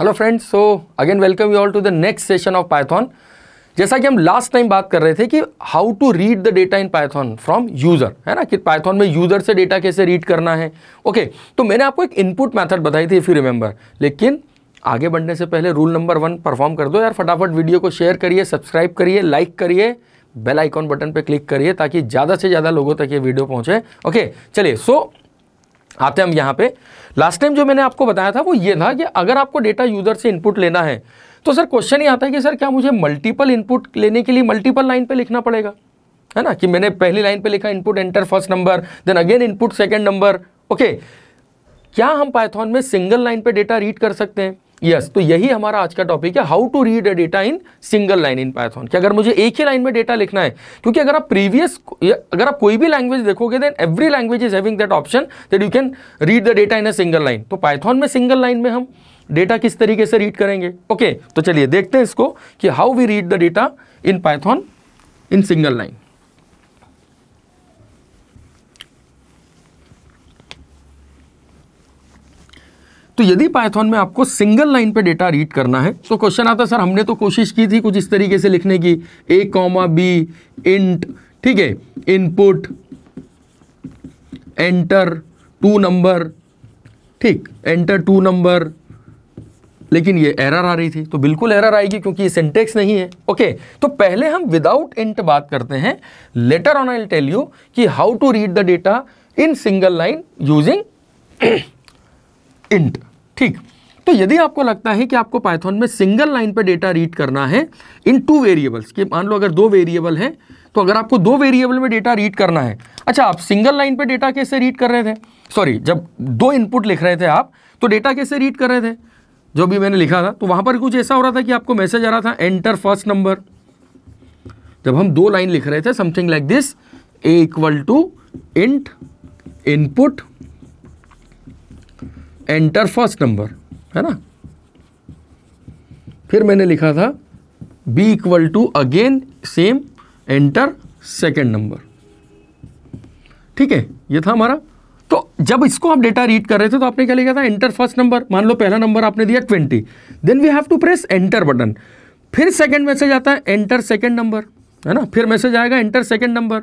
Hello friends so again welcome you all to the next session of Python जैसा कि हम last time बात कर रहे थे कि how to read the data in Python from user है ना कि पाइथॉन में यूज़र से डेटा कैसे रीड करना है ओके okay, तो मैंने आपको एक इनपुट मेथड बताई थी इफ़ यू रिमेंबर लेकिन आगे बढ़ने से पहले रूल नंबर वन परफॉर्म कर दो यार फटाफट वीडियो को शेयर करिए सब्सक्राइब करिए लाइक करिए बेल आइकॉन बटन पर क्लिक करिए ताकि ज़्यादा से ज़्यादा लोगों तक ये वीडियो पहुँचे ओके okay, चलिए सो so, आते हम यहाँ पे लास्ट टाइम जो मैंने आपको बताया था वो ये था कि अगर आपको डेटा यूज़र से इनपुट लेना है तो सर क्वेश्चन ही आता है कि सर क्या मुझे मल्टीपल इनपुट लेने के लिए मल्टीपल लाइन पे लिखना पड़ेगा है ना कि मैंने पहली लाइन पे लिखा input enter first number then again input second number okay क्या हम पाइथॉन में सिंगल लाइन पर डेटा रीड कर सकते हैं यस yes, तो यही हमारा आज का टॉपिक है how to read a data in single line in Python कि अगर मुझे एक ही लाइन में डेटा लिखना है क्योंकि अगर आप प्रीवियस अगर आप कोई भी लैंग्वेज देखोगे then every language is having that option that you can read the data in a single line तो पाइथन में सिंगल लाइन में हम डेटा किस तरीके से रीड करेंगे ओके okay, तो चलिए देखते हैं इसको कि how we read the data in Python in single line तो यदि पाइथन में आपको सिंगल लाइन पे डेटा रीड करना है तो क्वेश्चन आता सर हमने तो कोशिश की थी कुछ इस तरीके से लिखने की ए कॉमा बी इंट ठीक है इनपुट एंटर टू नंबर ठीक एंटर टू नंबर लेकिन ये एरर आ रही थी तो बिल्कुल एरर आएगी क्योंकि ये सेंटेक्स नहीं है ओके तो पहले हम विदाउट इंट बात करते हैं later on I tell you कि how to read the data in single line using int ठीक तो यदि आपको लगता है कि आपको पाइथन में सिंगल लाइन पर डेटा रीड करना है इन टू वेरिएबल्स कि मान लो अगर दो वेरिएबल हैं तो अगर आपको दो वेरिएबल में डेटा रीड करना है अच्छा आप सिंगल लाइन पर डेटा कैसे रीड कर रहे थे सॉरी जब दो इनपुट लिख रहे थे आप तो डेटा कैसे रीड कर रहे थे जो भी मैंने लिखा था तो वहां पर कुछ ऐसा हो रहा था कि आपको मैसेज आ रहा था एंटर फर्स्ट नंबर जब हम दो लाइन लिख रहे थे something like this A equal to int input enter first number है ना फिर मैंने लिखा था b equal to again same enter second number ठीक है ये था हमारा तो जब इसको आप डेटा रीड कर रहे थे तो आपने क्या लिखा था एंटर फर्स्ट नंबर मान लो पहला नंबर आपने दिया twenty then we have to press enter button फिर सेकेंड मैसेज आता है एंटर सेकेंड नंबर है ना फिर मैसेज आएगा एंटर सेकेंड नंबर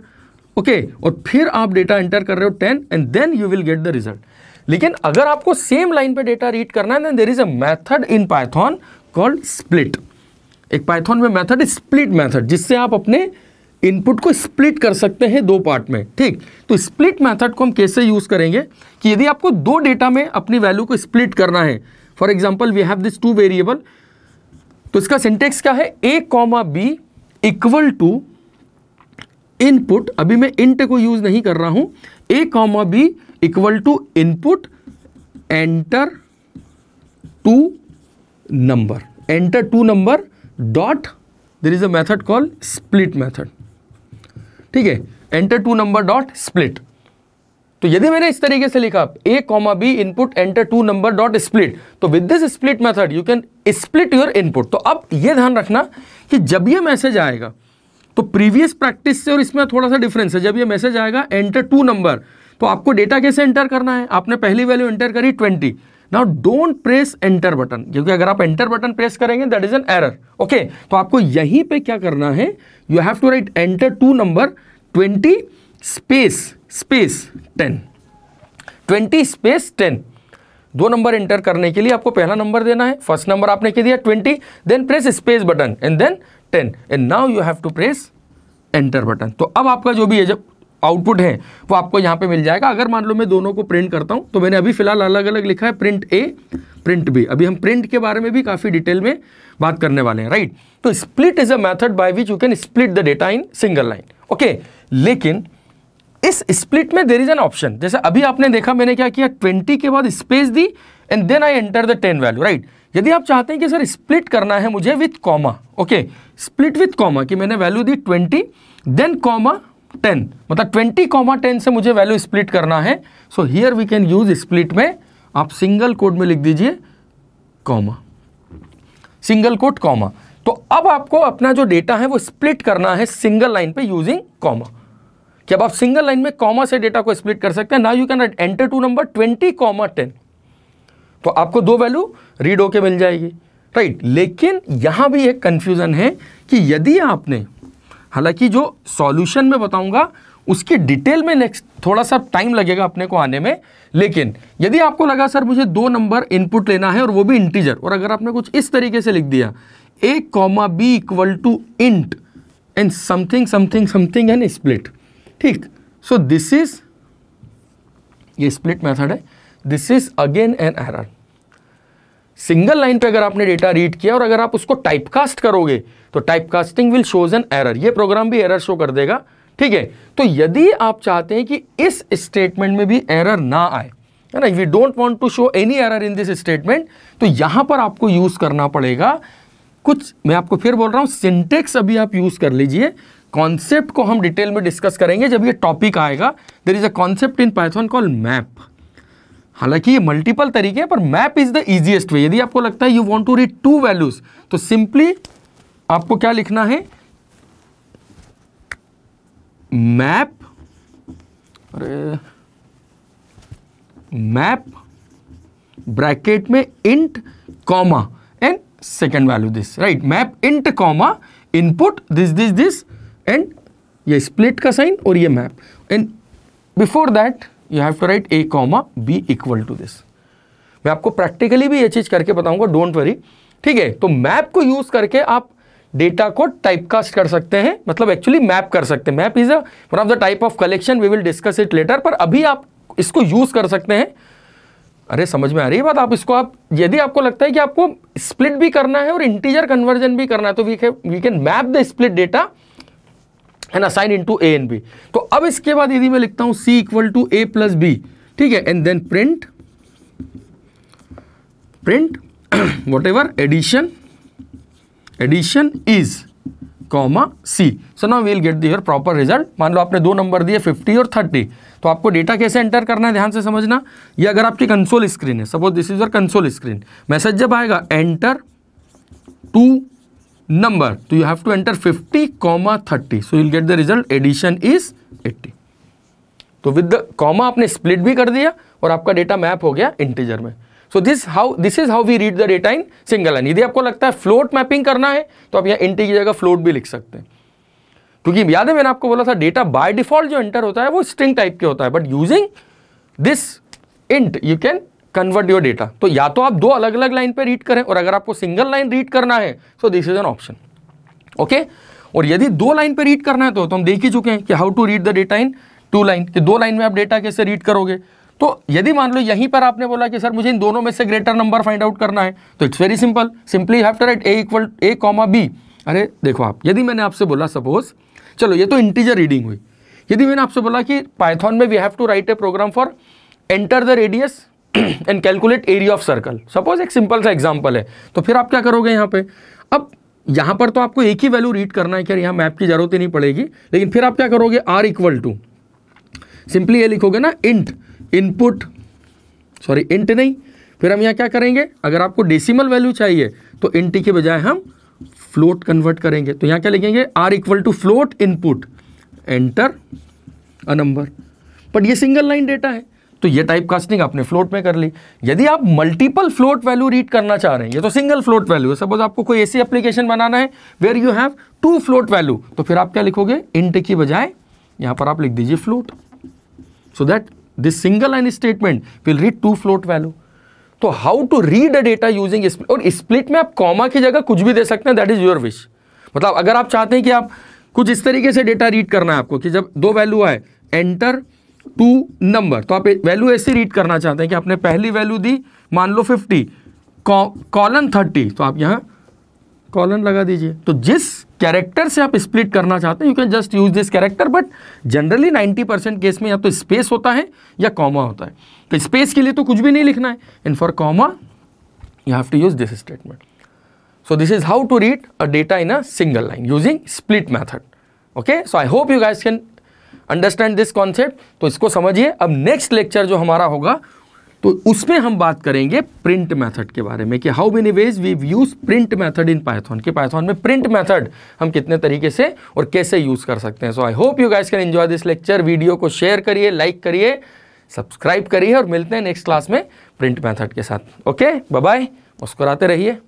ओके और फिर आप डेटा एंटर कर रहे हो ten and then you will get the result लेकिन अगर आपको सेम लाइन पे डेटा रीड करना है there is a method in Python called split एक पाइथॉन में मेथड स्प्लिट मेथड जिससे आप अपने इनपुट को स्प्लिट कर सकते हैं दो पार्ट में ठीक तो स्प्लिट मेथड को हम कैसे यूज़ करेंगे कि यदि आपको दो डेटा में अपनी वैल्यू को स्प्लिट करना है for example we have this two variable तो इसका सिंटेक्स क्या है A comma B equal to input अभी मैं इंट को यूज नहीं कर रहा हूं A comma B equal to input enter two number enter two number dot there is a method call split method ठीक है enter two number dot split तो यदि मैंने इस तरीके से लिखा A comma B input enter two number dot split तो with this split method you can split your input तो अब ये ध्यान रखना कि जब ये मैसेज आएगा तो प्रीवियस प्रैक्टिस से और इसमें थोड़ा सा डिफरेंस है जब ये मैसेज आएगा एंटर टू नंबर तो आपको डेटा कैसे एंटर करना है आपने पहली वैल्यू एंटर करी twenty now don't press enter button क्योंकि अगर आप एंटर बटन प्रेस करेंगे that is an error okay तो आपको यहीं पे क्या करना है you have to write enter two number twenty space space ten twenty space ten दो नंबर एंटर करने के लिए आपको पहला नंबर देना है फर्स्ट नंबर आपने क्या दिया twenty then press space button and then ten and now you have to press enter button तो अब आपका जो भी है जब आउटपुट है वो आपको यहाँ पे मिल जाएगा अगर मान लो मैं दोनों को प्रिंट करता हूँ तो मैंने अभी फिलहाल अलग अलग लिखा है प्रिंट ए प्रिंट बी अभी हम प्रिंट के बारे में भी काफ़ी डिटेल में बात करने वाले हैं राइट तो split is a method by which you can split the data in single line okay लेकिन इस स्प्लिट में देर इज एन ऑप्शन जैसे अभी आपने देखा मैंने क्या किया ट्वेंटी के बाद स्पेस दी and then I enter the ten value right यदि आप चाहते हैं कि सर स्प्लिट करना है मुझे with comma okay okay, split with comma कि मैंने वैल्यू दी ट्वेंटी देन कॉमा टेन मतलब ट्वेंटी कॉमा टेन से मुझे वैल्यू स्प्लिट करना है so here we can use split में आप सिंगल कोड में लिख दीजिए कॉमा सिंगल कोड कॉमा तो अब आपको अपना जो डेटा है वो स्प्लिट करना है सिंगल लाइन पे यूजिंग कॉमा कि अब आप सिंगल लाइन में कॉमा से डेटा को स्प्लिट कर सकते हैं ना you can enter two number twenty comma ten तो आपको दो वैल्यू रीड होके मिल जाएगी राइट लेकिन यहां भी एक कंफ्यूजन है कि यदि आपने हालांकि जो सॉल्यूशन में बताऊंगा उसकी डिटेल में नेक्स्ट थोड़ा सा टाइम लगेगा अपने को आने में लेकिन यदि आपको लगा सर मुझे दो नंबर इनपुट लेना है और वो भी इंटीजर और अगर आपने कुछ इस तरीके से लिख दिया A comma B equal to int and something something something and split ठीक सो दिस इज ये स्प्लिट मैथड है this is again an error single line पे अगर आपने डेटा रीड किया और अगर आप उसको टाइपकास्ट करोगे तो typecasting will shows an error ये प्रोग्राम भी एरर शो कर देगा ठीक है तो यदि आप चाहते हैं कि इस स्टेटमेंट में भी एरर ना आए है ना we don't want to show any error in this statement तो यहां पर आपको यूज करना पड़ेगा कुछ मैं आपको फिर बोल रहा हूँ सिंटेक्स अभी आप यूज कर लीजिए कॉन्सेप्ट को हम डिटेल में डिस्कस करेंगे जब ये टॉपिक आएगा there is a concept in Python call map हालांकि ये मल्टीपल तरीके हैं पर map is the easiest way यदि आपको लगता है you want to read two values तो सिंपली आपको क्या लिखना है मैप अरे मैप ब्रैकेट में int comma and second value this right map int comma input this this this and ये स्प्लिट का साइन और ये map and before that you have to write A comma B equal to this मैं आपको practically भी ये चीज़ करके बताऊंगा डोंट वरी ठीक है तो मैप को यूज़ करके आप डेटा को टाइपकास्ट कर सकते हैं मतलब एक्चुअली मैप कर सकते हैं map is a one of the type of collection we will discuss it later पर अभी आप इसको यूज़ कर सकते हैं अरे समझ में आ रही है बात आप इसको आप यदि आपको लगता है कि आपको स्प्लिट भी करना है और इंटीजर कन्वर्जन भी करना है तो we can map the split data and assign to A and B तो अब इसके बाद यदि मैं लिखता हूं C equal to A plus B ठीक है and then print print whatever addition addition is comma C so now we'll get the proper result मान लो आपने दो नंबर दिए 50 और 30 तो आपको डेटा कैसे एंटर करना है ध्यान से समझना ये अगर आपकी कंसोल स्क्रीन है suppose this is your console screen message जब आएगा enter two number. So you have to enter 50 comma 30. So you'll get the result addition is 80. तो विद द कॉमा आपने स्प्लिट भी कर दिया और आपका डेटा मैप हो गया इंटीजर में so this how this is how we read the data in single line यदि आपको लगता है फ्लोट मैपिंग करना है तो आप यहाँ इंटी की जगह फ्लोट भी लिख सकते हैं क्योंकि याद है मैंने आपको बोला था डेटा बाय डिफॉल्ट जो एंटर होता है वो स्ट्रिंग टाइप के होता है but using this int you can convert your data तो या तो आप दो अलग अलग लाइन पे रीड करें और अगर आपको सिंगल लाइन रीड करना है so this is an option okay और यदि दो लाइन पे रीड करना है तो, तो हम देख ही चुके हैं कि how to read the data in two line कि दो लाइन में आप डेटा कैसे रीड करोगे तो यदि मान लो यहीं पर आपने बोला कि सर मुझे इन दोनों में से ग्रेटर नंबर फाइंड आउट करना है तो it's very simple simply have to write A equal A comma B अरे देखो आप यदि मैंने आपसे बोला सपोज चलो ये तो इंटीजर रीडिंग हुई यदि मैंने आपसे बोला कि पाइथॉन में we have to write a program for enter the radius and calculate area of circle suppose एक सिंपल सा एग्जाम्पल है तो फिर आप क्या करोगे यहाँ पे अब यहाँ पर तो आपको एक ही वैल्यू रीड करना है कि यहाँ मैप की जरूरत ही नहीं पड़ेगी लेकिन फिर आप क्या करोगे आर इक्वल टू सिंपली ये लिखोगे ना इंट इनपुट सॉरी इंट नहीं फिर हम यहाँ क्या करेंगे अगर आपको डेसिमल वैल्यू चाहिए तो इंट के बजाय हम फ्लोट कन्वर्ट करेंगे तो यहाँ क्या लिखेंगे R equal to float input enter a number but ये सिंगल लाइन डेटा है तो ये टाइप कास्टिंग आपने फ्लोट में कर ली यदि आप मल्टीपल फ्लोट वैल्यू रीड करना चाह रहे हैं ये तो सिंगल फ्लोट वैल्यू है सपोज आपको कोई ऐसी एप्लीकेशन बनाना है where you have to float value तो फिर आप क्या लिखोगे इंट की बजाय यहां पर आप लिख दीजिए float so that this single line statement will read two float value तो how to read a data using और स्प्लिट में आप कॉमा की जगह कुछ भी दे सकते हैं दैट इज योर विश मतलब अगर आप चाहते हैं कि आप कुछ इस तरीके से डेटा रीड करना है आपको कि जब दो वैल्यू आए एंटर टू नंबर तो आप वैल्यू ऐसे रीड करना चाहते हैं कि आपने पहली वैल्यू दी मान लो फिफ्टी कॉलन थर्टी तो आप यहाँ कॉलन लगा दीजिए तो जिस कैरेक्टर से आप स्प्लिट करना चाहते हैं you can just use this character but generally 90 percent case में या तो स्पेस होता है या कॉमा होता है तो स्पेस के लिए तो कुछ भी नहीं लिखना है in for comma you have to use this statement so this is how to read a data in a single line using split method okay so I hope you guys can understand this concept तो इसको समझिए अब next lecture जो हमारा होगा तो उसमें हम बात करेंगे प्रिंट मेथड के बारे में कि how many ways we use print method in Python के पाइथन में प्रिंट मेथड हम कितने तरीके से और कैसे यूज कर सकते हैं so I hope you guys can enjoy this lecture video को शेयर करिए लाइक करिए सब्सक्राइब करिए और मिलते हैं नेक्स्ट क्लास में प्रिंट मैथड के साथ ओके बाय मुस्कुराते रहिए